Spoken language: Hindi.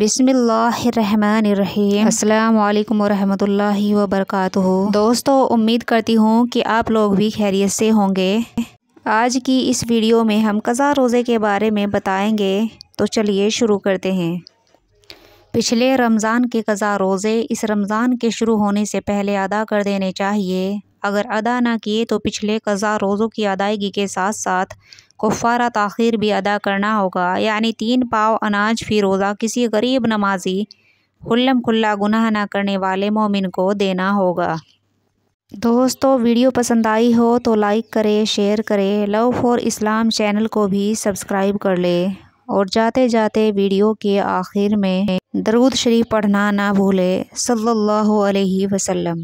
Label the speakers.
Speaker 1: बिसमीम वरहि वबरकत दोस्तों उम्मीद करती हूँ कि आप लोग भी खैरियत से होंगे आज की इस वीडियो में हम कज़ा रोज़े के बारे में बताएंगे तो चलिए शुरू करते हैं पिछले रमज़ान के कज़ा रोज़े इस रमज़ान के शुरू होने से पहले अदा कर देने चाहिए अगर अदा ना किए तो पिछले कज़ा रोज़ों की अदायगी के साथ साथ कुफारा तखीर भी अदा करना होगा यानी तीन पाव अनाज फी रोज़ा किसी गरीब नमाजी खुल्लम खुल्ला गुनाह ना करने वाले मोमिन को देना होगा दोस्तों वीडियो पसंद आई हो तो लाइक करें शेयर करें लव फॉर इस्लाम चैनल को भी सब्सक्राइब कर ले और जाते जाते वीडियो के आखिर में दरूद शरीफ पढ़ना ना भूले सल्लल्लाहु अलैहि वसल्लम